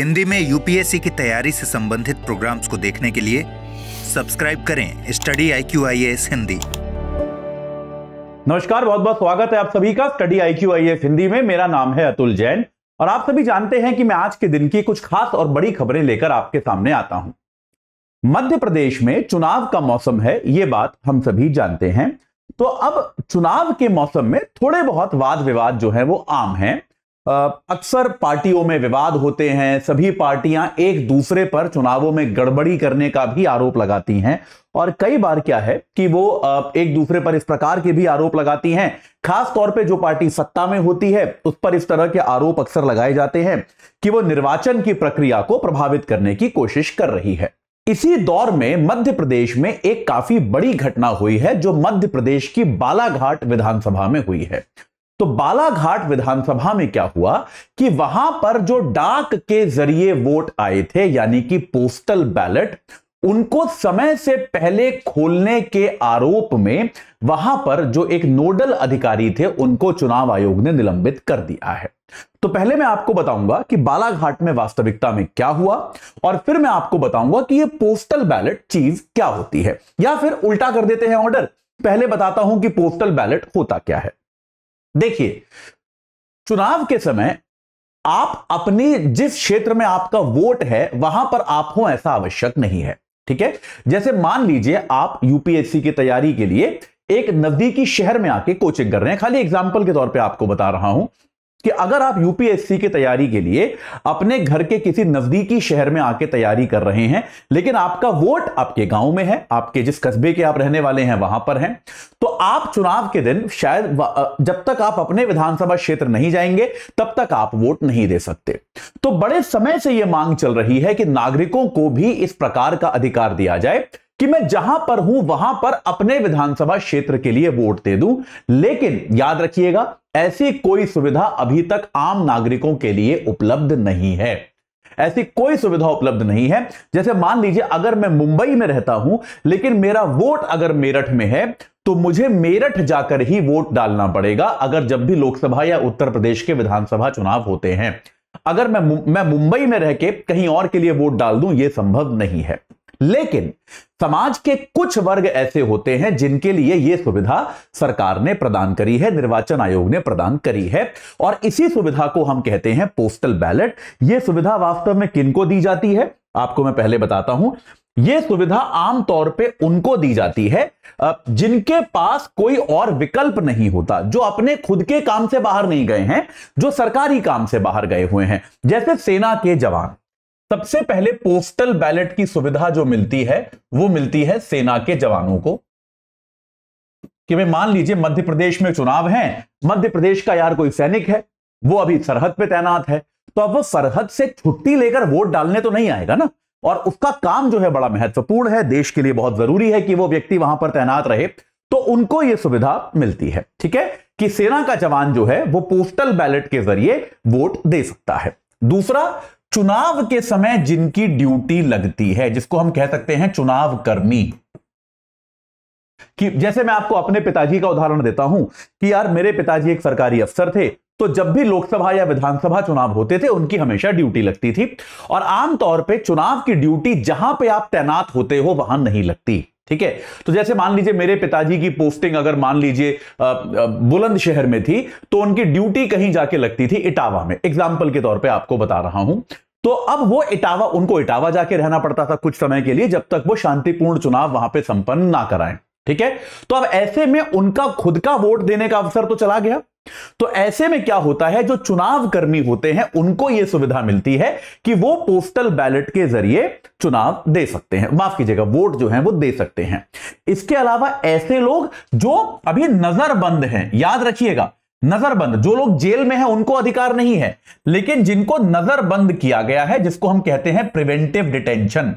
हिंदी में यूपीएससी की तैयारी से संबंधित प्रोग्राम्स को देखने के लिए सब्सक्राइब करें study I Q I S Hindi नमस्कार बहुत बहुत स्वागत है आप सभी का study I Q I S Hindi में मेरा नाम है अतुल जैन और आप सभी जानते हैं कि मैं आज के दिन की कुछ खास और बड़ी खबरें लेकर आपके सामने आता हूं मध्य प्रदेश में चुनाव का मौसम है ये बात हम सभी जानते हैं तो अब चुनाव के मौसम में थोड़े बहुत वाद विवाद जो है वो आम हैं अक्सर पार्टियों में विवाद होते हैं सभी पार्टियां एक दूसरे पर चुनावों में गड़बड़ी करने का भी आरोप लगाती हैं और कई बार क्या है कि वो एक दूसरे पर इस प्रकार के भी आरोप लगाती हैं खास तौर पे जो पार्टी सत्ता में होती है उस पर इस तरह के आरोप अक्सर लगाए जाते हैं कि वो निर्वाचन की प्रक्रिया को प्रभावित करने की कोशिश कर रही है इसी दौर में मध्य प्रदेश में एक काफी बड़ी घटना हुई है जो मध्य प्रदेश की बालाघाट विधानसभा में हुई है तो बालाघाट विधानसभा में क्या हुआ कि वहां पर जो डाक के जरिए वोट आए थे यानी कि पोस्टल बैलेट उनको समय से पहले खोलने के आरोप में वहां पर जो एक नोडल अधिकारी थे उनको चुनाव आयोग ने निलंबित कर दिया है तो पहले मैं आपको बताऊंगा कि बालाघाट में वास्तविकता में क्या हुआ और फिर मैं आपको बताऊंगा कि ये पोस्टल बैलेट चीज क्या होती है या फिर उल्टा कर देते हैं ऑर्डर पहले बताता हूं कि पोस्टल बैलेट होता क्या है देखिए चुनाव के समय आप अपने जिस क्षेत्र में आपका वोट है वहां पर आप हो ऐसा आवश्यक नहीं है ठीक है जैसे मान लीजिए आप यूपीएससी की तैयारी के लिए एक नजदीकी शहर में आके कोचिंग कर रहे हैं खाली एग्जाम्पल के तौर पे आपको बता रहा हूं कि अगर आप यूपीएससी की तैयारी के लिए अपने घर के किसी नजदीकी शहर में आके तैयारी कर रहे हैं लेकिन आपका वोट आपके गांव में है आपके जिस कस्बे के आप रहने वाले हैं वहां पर है तो आप चुनाव के दिन शायद जब तक आप अपने विधानसभा क्षेत्र नहीं जाएंगे तब तक आप वोट नहीं दे सकते तो बड़े समय से यह मांग चल रही है कि नागरिकों को भी इस प्रकार का अधिकार दिया जाए कि मैं जहां पर हूं वहां पर अपने विधानसभा क्षेत्र के लिए वोट दे दूं लेकिन याद रखिएगा ऐसी कोई सुविधा अभी तक आम नागरिकों के लिए उपलब्ध नहीं है ऐसी कोई सुविधा उपलब्ध नहीं है जैसे मान लीजिए अगर मैं मुंबई में रहता हूं लेकिन मेरा वोट अगर मेरठ में है तो मुझे मेरठ जाकर ही वोट डालना पड़ेगा अगर जब भी लोकसभा या उत्तर प्रदेश के विधानसभा चुनाव होते हैं अगर मैं मैं मुंबई में रह के कहीं और के लिए वोट डाल दूं यह संभव नहीं है लेकिन समाज के कुछ वर्ग ऐसे होते हैं जिनके लिए यह सुविधा सरकार ने प्रदान करी है निर्वाचन आयोग ने प्रदान करी है और इसी सुविधा को हम कहते हैं पोस्टल बैलेट यह सुविधा वास्तव में किनको दी जाती है आपको मैं पहले बताता हूं यह सुविधा आमतौर पे उनको दी जाती है जिनके पास कोई और विकल्प नहीं होता जो अपने खुद के काम से बाहर नहीं गए हैं जो सरकारी काम से बाहर गए हुए हैं जैसे सेना के जवान सबसे पहले पोस्टल बैलेट की सुविधा जो मिलती है वो मिलती है सेना के जवानों को कि भाई मान लीजिए मध्य प्रदेश में चुनाव है मध्य प्रदेश का यार कोई सैनिक है वो अभी सरहद पे तैनात है तो अब वो सरहद से छुट्टी लेकर वोट डालने तो नहीं आएगा ना और उसका काम जो है बड़ा महत्वपूर्ण है देश के लिए बहुत जरूरी है कि वो व्यक्ति वहां पर तैनात रहे तो उनको ये सुविधा मिलती है ठीक है कि सेना का जवान जो है वो पोस्टल बैलेट के जरिए वोट दे सकता है दूसरा चुनाव के समय जिनकी ड्यूटी लगती है जिसको हम कह सकते हैं चुनाव कर्मी कि जैसे मैं आपको अपने पिताजी का उदाहरण देता हूं कि यार मेरे पिताजी एक सरकारी अफसर थे तो जब भी लोकसभा या विधानसभा चुनाव होते थे उनकी हमेशा ड्यूटी लगती थी और आमतौर पे चुनाव की ड्यूटी जहां पे आप तैनात होते हो वहां नहीं लगती ठीक है तो जैसे मान लीजिए मेरे पिताजी की पोस्टिंग अगर मान लीजिए बुलंदशहर में थी तो उनकी ड्यूटी कहीं जाके लगती थी इटावा में एग्जाम्पल के तौर पर आपको बता रहा हूं तो अब वो इटावा उनको इटावा जाके रहना पड़ता था कुछ समय के लिए जब तक वो शांतिपूर्ण चुनाव वहां पे संपन्न ना कराएं ठीक है तो अब ऐसे में उनका खुद का वोट देने का अवसर तो चला गया तो ऐसे में क्या होता है जो चुनाव कर्मी होते हैं उनको यह सुविधा मिलती है कि वो पोस्टल बैलेट के जरिए चुनाव दे सकते हैं माफ कीजिएगा वोट जो है वो दे सकते हैं इसके अलावा ऐसे लोग जो अभी नजरबंद हैं याद रखिएगा नजरबंद जो लोग जेल में हैं उनको अधिकार नहीं है लेकिन जिनको नजरबंद किया गया है जिसको हम कहते हैं प्रिवेंटिव डिटेंशन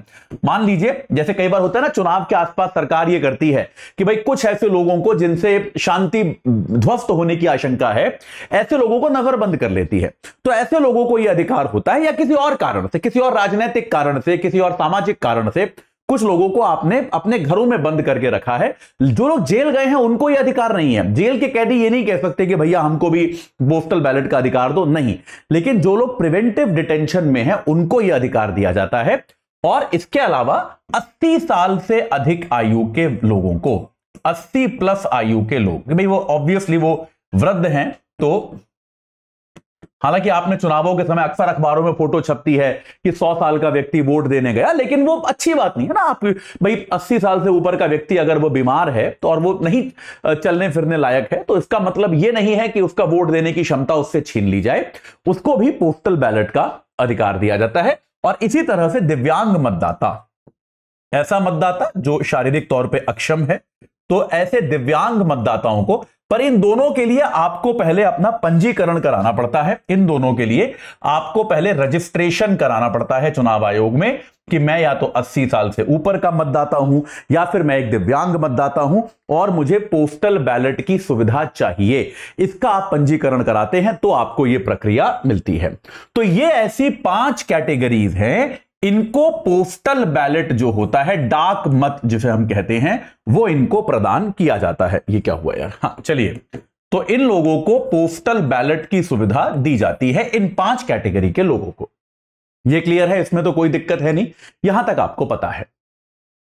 मान लीजिए जैसे कई बार होता है ना चुनाव के आसपास सरकार ये करती है कि भाई कुछ ऐसे लोगों को जिनसे शांति ध्वस्त होने की आशंका है ऐसे लोगों को नजरबंद कर लेती है तो ऐसे लोगों को यह अधिकार होता है या किसी और कारण से किसी और राजनीतिक कारण से किसी और सामाजिक कारण से कुछ लोगों को आपने अपने घरों में बंद करके रखा है जो लोग जेल गए हैं उनको ये अधिकार नहीं है जेल के कैदी ये नहीं कह सकते कि भैया हमको भी पोस्टल बैलेट का अधिकार दो नहीं लेकिन जो लोग प्रिवेंटिव डिटेंशन में हैं उनको यह अधिकार दिया जाता है और इसके अलावा 80 साल से अधिक आयु के लोगों को अस्सी प्लस आयु के लोग भाई वो ऑब्वियसली वो वृद्ध हैं तो हालांकि आपने चुनावों के समय अक्सर अखबारों में फोटो छपती है कि 100 साल का व्यक्ति वोट देने गया लेकिन वो अच्छी बात नहीं है ना आप भाई 80 साल से ऊपर का व्यक्ति अगर वो बीमार है तो और वो नहीं चलने फिरने लायक है तो इसका मतलब ये नहीं है कि उसका वोट देने की क्षमता उससे छीन ली जाए उसको भी पोस्टल बैलेट का अधिकार दिया जाता है और इसी तरह से दिव्यांग मतदाता ऐसा मतदाता जो शारीरिक तौर पर अक्षम है तो ऐसे दिव्यांग मतदाताओं को पर इन दोनों के लिए आपको पहले अपना पंजीकरण कराना पड़ता है इन दोनों के लिए आपको पहले रजिस्ट्रेशन कराना पड़ता है चुनाव आयोग में कि मैं या तो 80 साल से ऊपर का मतदाता हूं या फिर मैं एक दिव्यांग मतदाता हूं और मुझे पोस्टल बैलेट की सुविधा चाहिए इसका आप पंजीकरण कराते हैं तो आपको यह प्रक्रिया मिलती है तो ये ऐसी पांच कैटेगरीज हैं इनको पोस्टल बैलेट जो होता है डाक मत जिसे हम कहते हैं वो इनको प्रदान किया जाता है ये क्या हुआ यार हाँ चलिए तो इन लोगों को पोस्टल बैलेट की सुविधा दी जाती है इन पांच कैटेगरी के लोगों को ये क्लियर है इसमें तो कोई दिक्कत है नहीं यहां तक आपको पता है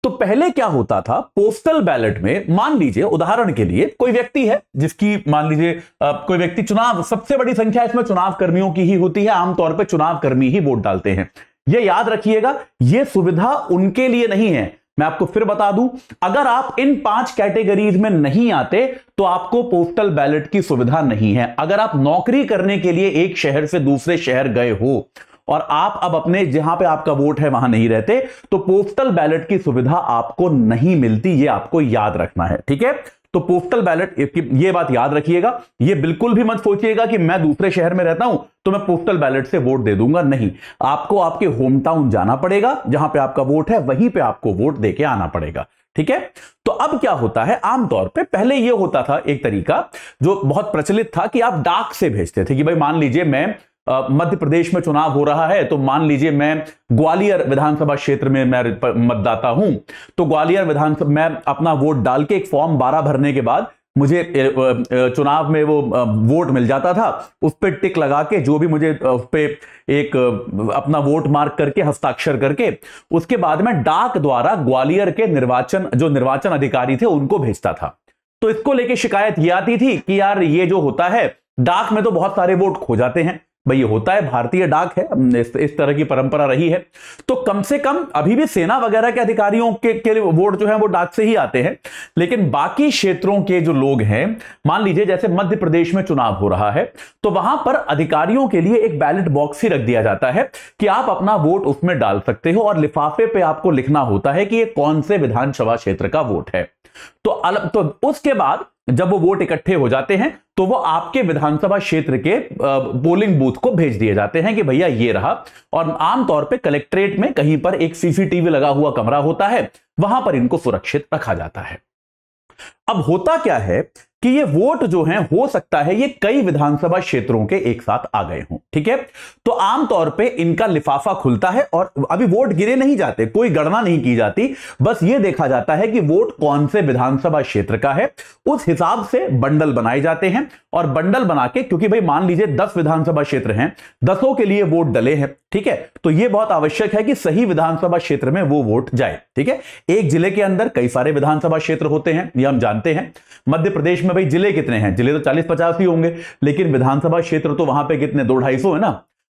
तो पहले क्या होता था पोस्टल बैलेट में मान लीजिए उदाहरण के लिए कोई व्यक्ति है जिसकी मान लीजिए कोई व्यक्ति चुनाव सबसे बड़ी संख्या इसमें चुनाव कर्मियों की ही होती है आमतौर पर चुनाव कर्मी ही वोट डालते हैं ये याद रखिएगा यह सुविधा उनके लिए नहीं है मैं आपको फिर बता दूं अगर आप इन पांच कैटेगरीज में नहीं आते तो आपको पोस्टल बैलेट की सुविधा नहीं है अगर आप नौकरी करने के लिए एक शहर से दूसरे शहर गए हो और आप अब अपने जहां पे आपका वोट है वहां नहीं रहते तो पोस्टल बैलेट की सुविधा आपको नहीं मिलती ये आपको याद रखना है ठीक है तो पोस्टल बैलेट ये बात याद रखिएगा ये बिल्कुल भी मत सोचिएगा कि मैं दूसरे शहर में रहता हूं तो मैं पोस्टल बैलेट से वोट दे दूंगा नहीं आपको आपके होम टाउन जाना पड़ेगा जहां पे आपका वोट है वहीं पे आपको वोट देके आना पड़ेगा ठीक है तो अब क्या होता है आमतौर पे पहले यह होता था एक तरीका जो बहुत प्रचलित था कि आप डाक से भेजते थे कि भाई मान लीजिए मैं मध्य प्रदेश में चुनाव हो रहा है तो मान लीजिए मैं ग्वालियर विधानसभा क्षेत्र में मैं मतदाता हूं तो ग्वालियर विधानसभा मैं अपना वोट डाल के एक फॉर्म बारह भरने के बाद मुझे चुनाव में वो वोट मिल जाता था उस पर टिक लगा के जो भी मुझे उस पर एक अपना वोट मार्क करके हस्ताक्षर करके उसके बाद में डाक द्वारा ग्वालियर के निर्वाचन जो निर्वाचन अधिकारी थे उनको भेजता था तो इसको लेके शिकायत ये आती थी कि यार ये जो होता है डाक में तो बहुत सारे वोट खो जाते हैं भाई ये होता है भारतीय डाक है इस, इस तरह की परंपरा रही है तो कम से कम अभी भी सेना वगैरह के अधिकारियों के, के वोट जो है वो डाक से ही आते हैं लेकिन बाकी क्षेत्रों के जो लोग हैं मान लीजिए जैसे मध्य प्रदेश में चुनाव हो रहा है तो वहां पर अधिकारियों के लिए एक बैलेट बॉक्स ही रख दिया जाता है कि आप अपना वोट उसमें डाल सकते हो और लिफाफे पे आपको लिखना होता है कि ये कौन से विधानसभा क्षेत्र का वोट है तो, तो उसके बाद जब वो वोट इकट्ठे हो जाते हैं तो वो आपके विधानसभा क्षेत्र के पोलिंग बूथ को भेज दिए जाते हैं कि भैया ये रहा और आमतौर पे कलेक्ट्रेट में कहीं पर एक सीसीटीवी लगा हुआ कमरा होता है वहां पर इनको सुरक्षित रखा जाता है अब होता क्या है कि ये वोट जो है हो सकता है ये कई विधानसभा क्षेत्रों के एक साथ आ गए हों ठीक है तो आमतौर पे इनका लिफाफा खुलता है और अभी वोट गिरे नहीं जाते कोई गणना नहीं की जाती बस ये देखा जाता है कि वोट कौन से विधानसभा क्षेत्र का है उस हिसाब से बंडल बनाए जाते हैं और बंडल बना के क्योंकि भाई मान लीजिए दस विधानसभा क्षेत्र हैं दसों के लिए वोट डले हैं ठीक है तो यह बहुत आवश्यक है कि सही विधानसभा क्षेत्र में वो वोट जाए ठीक है एक जिले के अंदर कई सारे विधानसभा क्षेत्र होते हैं ये हम जानते हैं मध्य प्रदेश में उसमें भाई जिले कितने हैं जिले तो चालीस पचास ही होंगे लेकिन विधानसभा क्षेत्र तो वहां पे कितने दो ढाई है ना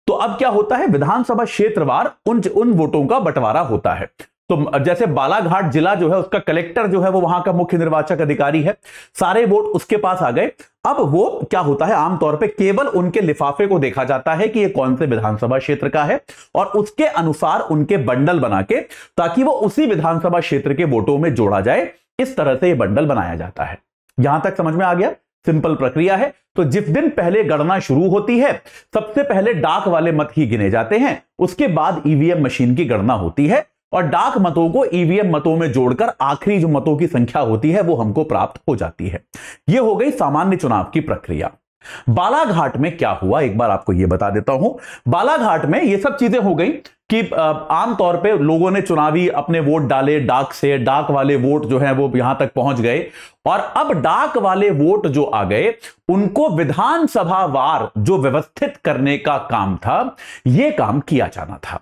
तो अब क्या होता है विधानसभा क्षेत्रवार उन उन वोटों का बंटवारा होता है तो जैसे बालाघाट जिला जो है उसका कलेक्टर जो है वो वहां का मुख्य निर्वाचक अधिकारी है सारे वोट उसके पास आ गए अब वो क्या होता है आमतौर पे केवल उनके लिफाफे को देखा जाता है कि ये कौन से विधानसभा क्षेत्र का है और उसके अनुसार उनके बंडल बना के ताकि वो उसी विधानसभा क्षेत्र के वोटों में जोड़ा जाए इस तरह से यह बंडल बनाया जाता है यहां तक समझ में आ गया सिंपल प्रक्रिया है तो जिस दिन पहले गणना शुरू होती है सबसे पहले डाक वाले मत ही गिने जाते हैं उसके बाद ईवीएम e मशीन की गणना होती है और डाक मतों को ईवीएम e मतों में जोड़कर आखिरी जो मतों की संख्या होती है वो हमको प्राप्त हो जाती है यह हो गई सामान्य चुनाव की प्रक्रिया बालाघाट में क्या हुआ एक बार आपको यह बता देता हूं बालाघाट में ये सब चीजें हो गई कि आमतौर पे लोगों ने चुनावी अपने वोट डाले डाक से डाक वाले वोट जो है वो यहां तक पहुंच गए और अब डाक वाले वोट जो आ गए उनको विधानसभा वार जो व्यवस्थित करने का काम था यह काम किया जाना था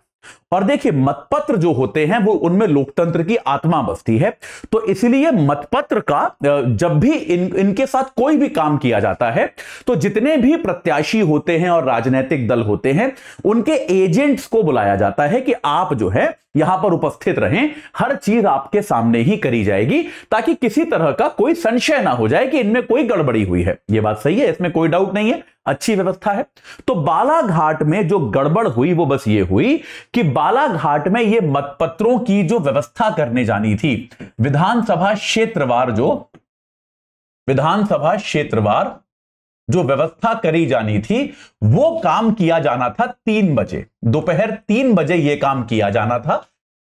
और देखिए मतपत्र जो होते हैं वो उनमें लोकतंत्र की आत्मा बसती है तो इसलिए मतपत्र का जब भी इन इनके साथ कोई भी काम किया जाता है तो जितने भी प्रत्याशी होते हैं और राजनीतिक दल होते हैं उनके एजेंट्स को बुलाया जाता है कि आप जो है यहां पर उपस्थित रहें हर चीज आपके सामने ही करी जाएगी ताकि किसी तरह का कोई संशय ना हो जाए कि इनमें कोई गड़बड़ी हुई है यह बात सही है इसमें कोई डाउट नहीं है अच्छी व्यवस्था है तो बालाघाट में जो गड़बड़ हुई वो बस ये हुई कि बालाघाट में ये मतपत्रों की जो व्यवस्था करने जानी थी विधानसभा क्षेत्रवार जो विधानसभा क्षेत्रवार जो व्यवस्था करी जानी थी वो काम किया जाना था तीन बजे दोपहर तीन बजे ये काम किया जाना था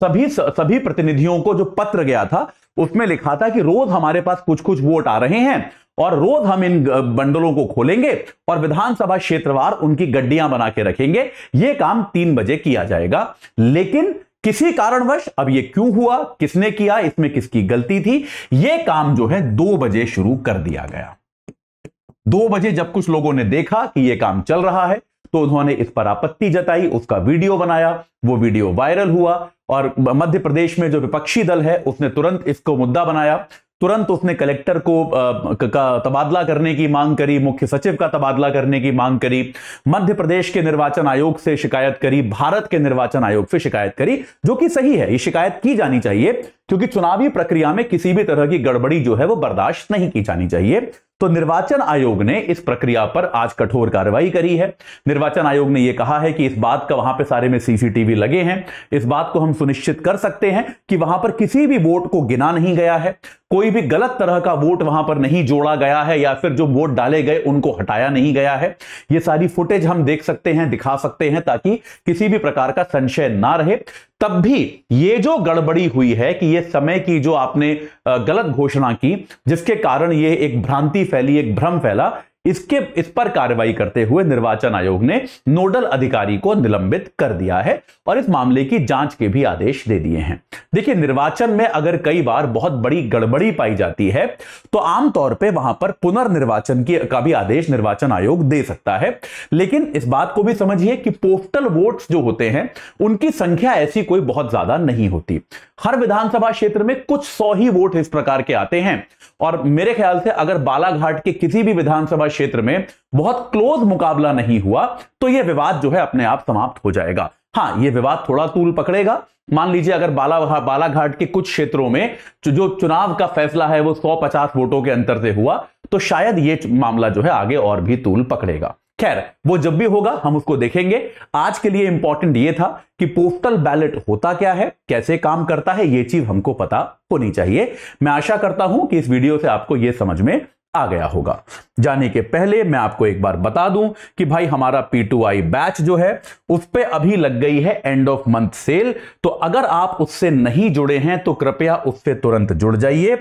सभी सभी प्रतिनिधियों को जो पत्र गया था उसमें लिखा था कि रोज हमारे पास कुछ कुछ वोट आ रहे हैं और रोज हम इन बंडलों को खोलेंगे और विधानसभा क्षेत्रवार उनकी गड्डियां बना के रखेंगे यह काम तीन बजे किया जाएगा लेकिन किसी कारणवश अब ये क्यों हुआ किसने किया इसमें किसकी गलती थी ये काम जो है दो बजे शुरू कर दिया गया दो बजे जब कुछ लोगों ने देखा कि यह काम चल रहा है तो उन्होंने इस पर आपत्ति जताई उसका वीडियो बनाया वो वीडियो वायरल हुआ और मध्य प्रदेश में जो विपक्षी दल है उसने तुरंत इसको मुद्दा बनाया तुरंत उसने कलेक्टर को का तबादला करने की मांग करी मुख्य सचिव का तबादला करने की मांग करी मध्य प्रदेश के निर्वाचन आयोग से शिकायत करी भारत के निर्वाचन आयोग से शिकायत करी जो कि सही है ये शिकायत की जानी चाहिए क्योंकि चुनावी प्रक्रिया में किसी भी तरह की गड़बड़ी जो है वो बर्दाश्त नहीं की जानी चाहिए तो निर्वाचन आयोग ने इस प्रक्रिया पर आज कठोर कार्रवाई करी है निर्वाचन आयोग ने यह कहा है कि इस बात का वहां पे सारे में सीसीटीवी लगे हैं इस बात को हम सुनिश्चित कर सकते हैं कि वहां पर किसी भी वोट को गिना नहीं गया है कोई भी गलत तरह का वोट वहां पर नहीं जोड़ा गया है या फिर जो वोट डाले गए उनको हटाया नहीं गया है ये सारी फुटेज हम देख सकते हैं दिखा सकते हैं ताकि किसी भी प्रकार का संशय ना रहे तब भी ये जो गड़बड़ी हुई है कि ये समय की जो आपने गलत घोषणा की जिसके कारण ये एक भ्रांति फैली एक भ्रम फैला इसके इस पर कार्रवाई करते हुए निर्वाचन आयोग ने नोडल अधिकारी को निलंबित कर दिया है और इस मामले की जांच के भी आदेश दे दिए हैं देखिए निर्वाचन में अगर कई बार बहुत बड़ी गड़बड़ी पाई जाती है तो आमतौर पर वहां पर पुनर्निर्वाचन की का भी आदेश निर्वाचन आयोग दे सकता है लेकिन इस बात को भी समझिए कि पोस्टल वोट जो होते हैं उनकी संख्या ऐसी कोई बहुत ज्यादा नहीं होती हर विधानसभा क्षेत्र में कुछ सौ ही वोट इस प्रकार के आते हैं और मेरे ख्याल से अगर बालाघाट के किसी भी विधानसभा क्षेत्र में बहुत क्लोज मुकाबला नहीं हुआ तो यह विवाद जो है अपने आप समाप्त हो जाएगा हाँ यह विवाद थोड़ा तूल पकड़ेगा मान लीजिए अगर बाला हाँ, बालाघाट के कुछ क्षेत्रों में जो चुनाव का फैसला है वो 150 वोटों के अंतर से हुआ तो शायद ये मामला जो है आगे और भी तूल पकड़ेगा खैर वो जब भी होगा हम उसको देखेंगे आज के लिए इंपॉर्टेंट ये था कि पोस्टल बैलेट होता क्या है कैसे काम करता है ये चीज हमको पता होनी चाहिए मैं आशा करता हूं कि इस वीडियो से आपको ये समझ में आ गया होगा जाने के पहले मैं आपको एक बार बता दूं कि भाई हमारा पी टू आई बैच जो है उस पर अभी लग गई है एंड ऑफ मंथ सेल तो अगर आप उससे नहीं जुड़े हैं तो कृपया उससे तुरंत जुड़ जाइए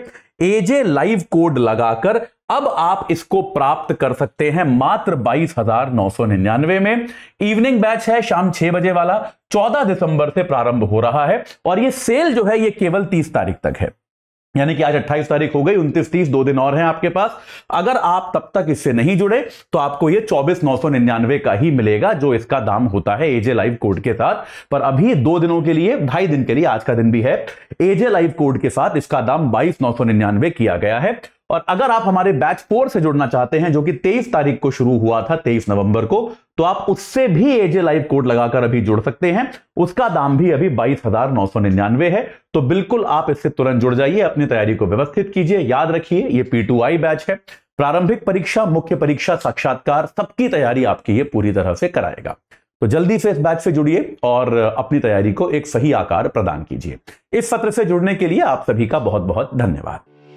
एजे लाइव कोड लगाकर अब आप इसको प्राप्त कर सकते हैं मात्र बाईस हजार नौ सौ निन्यानवे में इवनिंग बैच है शाम छह बजे वाला चौदह दिसंबर से प्रारंभ हो रहा है और ये सेल जो है ये केवल तीस तारीख तक है यानी कि आज 28 तारीख हो गई 29 तीस दो दिन और हैं आपके पास अगर आप तब तक इससे नहीं जुड़े तो आपको ये चौबीस नौ सौ निन्यानवे का ही मिलेगा जो इसका दाम होता है एजे लाइव कोड के साथ पर अभी दो दिनों के लिए ढाई दिन के लिए आज का दिन भी है एजे लाइव कोड के साथ इसका दाम बाईस नौ सौ निन्यानवे किया गया है और अगर आप हमारे बैच फोर से जुड़ना चाहते हैं जो कि 23 तारीख को शुरू हुआ था 23 नवंबर को तो आप उससे भी एजे लाइव कोड लगाकर अभी जुड़ सकते हैं उसका दाम भी अभी बाईस हजार नौ सौ निन्यानवे है तो बिल्कुल आप इससे तुरंत जुड़ जाइए अपनी तैयारी को व्यवस्थित कीजिए याद रखिए ये पी टू आई बैच है प्रारंभिक परीक्षा मुख्य परीक्षा साक्षात्कार सबकी तैयारी आपकी ये पूरी तरह से कराएगा तो जल्दी से इस बैच से जुड़िए और अपनी तैयारी को एक सही आकार प्रदान कीजिए इस सत्र से जुड़ने के लिए आप सभी का बहुत बहुत धन्यवाद